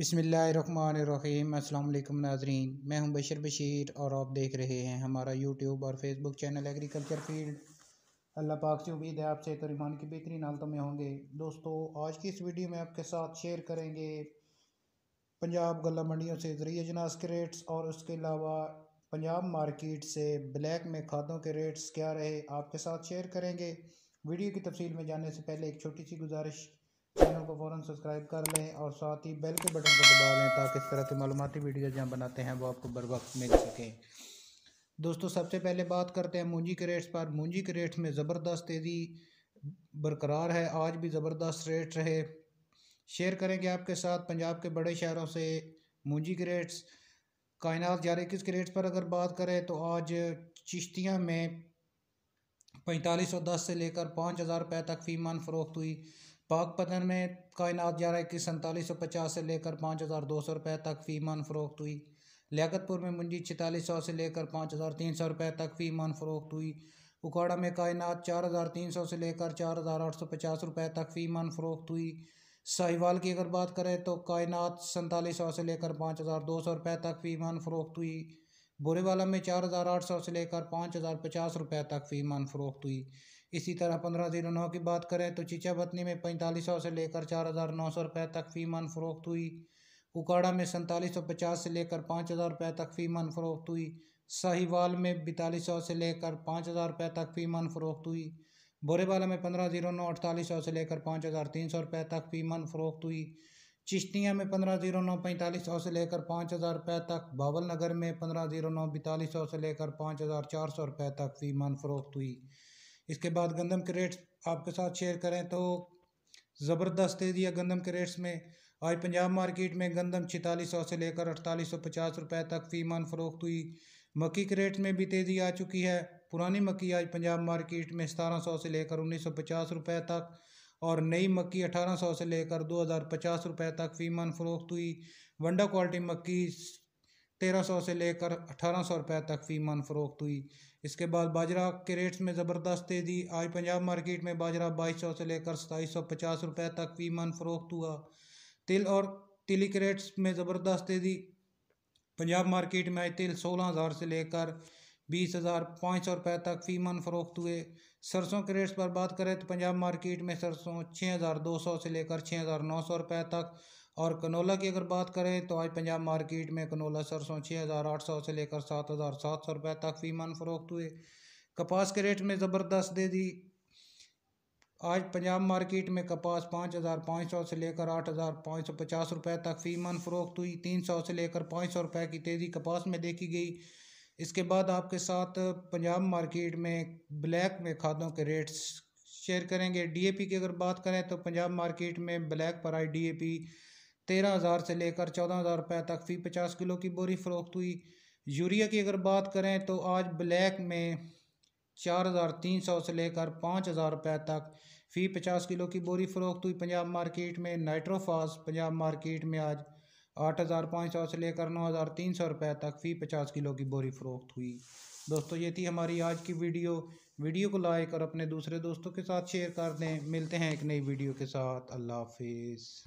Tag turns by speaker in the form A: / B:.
A: अस्सलाम वालेकुम नाजरीन मैं हूं बशर बशीर और आप देख रहे हैं हमारा यूट्यूब और फेसबुक चैनल एग्रीकल्चर फील्ड अल्लाह पाक से उम्मीद है आपसे तो ईमान की बेहतरीन हालतों में होंगे दोस्तों आज की इस वीडियो में आपके साथ शेयर करेंगे पंजाब गला मंडियों से ज़रिए जनाज के रेट्स और उसके अलावा पंजाब मार्केट से ब्लैक में खादों के रेट्स क्या रहे आपके साथ शेयर करेंगे वीडियो की तफसील में जाने से पहले एक छोटी सी गुजारिश चैनल को फ़ौर सब्सक्राइब कर लें और साथ ही बेल के बटन को दबा लें ताकि इस तरह की मालूमती वीडियो जहाँ बनाते हैं वो आपको बर वक्त मिल सकें दोस्तों सबसे पहले बात करते हैं मूंजी के रेट्स पर मूंजी के रेट्स में ज़बरदस्त तेज़ी बरकरार है आज भी ज़बरदस्त रेट रहे शेयर करेंगे आपके साथ पंजाब के बड़े शहरों से मूंजी के रेट्स कायनात जारी इक्कीस के रेट्स पर अगर बात करें तो आज चिश्तियाँ में पैंतालीस सौ दस से लेकर पाँच हज़ार रुपये तक फीमान फरोख्त हुई पतन में कायनात ग्यारह इक्कीस सैंतालीस सौ पचास से लेकर पाँच हज़ार दो सौ रुपये तक फ़ी फरोख्त हुई लियाकतपुर में मुंजी छतालीस सौ से लेकर पाँच हज़ार तीन सौ रुपये तक फ़ी फरोख्त हुई उकाड़ा में कायनात चार हज़ार तीन सौ से लेकर चार हज़ार आठ सौ पचास रुपये तक फ़ी फरोख्त हुई साहिवाल की अगर बात करें तो कायनात सैंतालीस सौ से लेकर पाँच हज़ार दो सौ रुपये तक फ़ी फरोख्त हुई बोरेवाला में चार हज़ार आठ सौ से लेकर पाँच हज़ार पचास रुपये तक फ़ीमान फ़रोख्त हुई इसी तरह पंद्रह ज़ीरो नौ की बात करें तो चीचा बतनी में पैंतालीस सौ से लेकर चार हज़ार नौ सौ रुपये तक फ़ीमान फ़रोख्त हुई उकाड़ा में सैंतालीस सौ पचास से लेकर पाँच हज़ार रुपये तक फ़ीमान फ़रोख्त हुई साहिवाल में बैतालीस सौ से लेकर पाँच हज़ार रुपये तक फ़ीमान फ़रोख्त हुई बोरेवाला में पंद्रह ज़ीरो नौ अड़तालीस सौ से लेकर पाँच हज़ार तीन सौ रुपये तक फ़ीमान फ़रोख्त हुई चिश्तियाँ में पंद्रह जीरो नौ पैंतालीस सौ से लेकर पाँच हज़ार रुपये तक बावल नगर में पंद्रह जीरो नौ बैतालीस सौ से लेकर पाँच हज़ार चार सौ रुपये तक फीमान फ़रोख्त हुई इसके बाद गंदम के रेट्स आपके साथ शेयर करें तो ज़बरदस्त तेज़ी है गंदम के रेट्स में आज पंजाब मार्केट में गंदम छितालीस सौ से लेकर अड़तालीस सौ पचास रुपये तक फीमान फ़रोख्त हुई मक्की के रेट में भी तेज़ी आ चुकी है पुरानी मक्की आज पंजाब मार्केट में सतारह सौ से लेकर उन्नीस सौ पचास रुपये तक और नई मक्की 1800 से लेकर 2050 रुपए तक फीमन फरोख्त हुई वंडा क्वालिटी मक्की 1300 से लेकर 1800 रुपए तक फीमन फरोख्त हुई इसके बाद बाजरा के रेट्स में ज़बरदस्त तेज़ी आज पंजाब मार्केट में बाजरा 2200 से लेकर पचास रुपए तक फीमन फरोख्त हुआ तिल और तिली के रेट्स में ज़बरदस्त तेज़ी पंजाब मार्केट में आज तिल सोलह हज़ार से लेकर बीस हज़ार पाँच सौ रुपये तक फ़ीमन फ़रोख्त हुए सरसों के रेट्स पर बात करें तो पंजाब मार्केट में सरसों छः हज़ार दो सौ से लेकर छः हज़ार नौ सौ रुपये तक और कनोला की अगर बात करें तो आज पंजाब मार्केट में कनोला सरसों छः हज़ार आठ सौ से लेकर सात हज़ार सात सौ रुपये तक फ़ीमन फ़रोख्त हुए कपास के रेट में ज़बरदस्त दे दी आज पंजाब मार्केट में कपास पाँच हज़ार पाँच सौ से लेकर आठ हज़ार पाँच सौ पचास रुपये तक फ़ीमन फ़रोख्त हुई तीन सौ से लेकर पाँच सौ रुपये की तेज़ी कपास में देखी गई इसके बाद आपके साथ पंजाब मार्केट में ब्लैक में खादों के रेट्स शेयर करेंगे डीएपी की अगर बात करें तो पंजाब मार्केट में ब्लैक पर आई डीएपी तेरह हज़ार से लेकर चौदह हज़ार रुपये तक फी पचास किलो की बोरी फ़रोख्त हुई यूरिया की अगर बात करें तो आज ब्लैक में चार हज़ार तीन सौ से लेकर पाँच हज़ार रुपये तक फ़ी पचास किलो की बोरी फ़रोख्त हुई पंजाब मार्केट में नाइट्रोफास पंजाब मार्केट में आज आठ हज़ार पाँच सौ से लेकर नौ हज़ार तीन सौ रुपये तक फ़ी पचास किलो की बोरी फ़रोख्त हुई दोस्तों ये थी हमारी आज की वीडियो वीडियो को लाइक और अपने दूसरे दोस्तों के साथ शेयर कर दें मिलते हैं एक नई वीडियो के साथ अल्लाह हाफिज़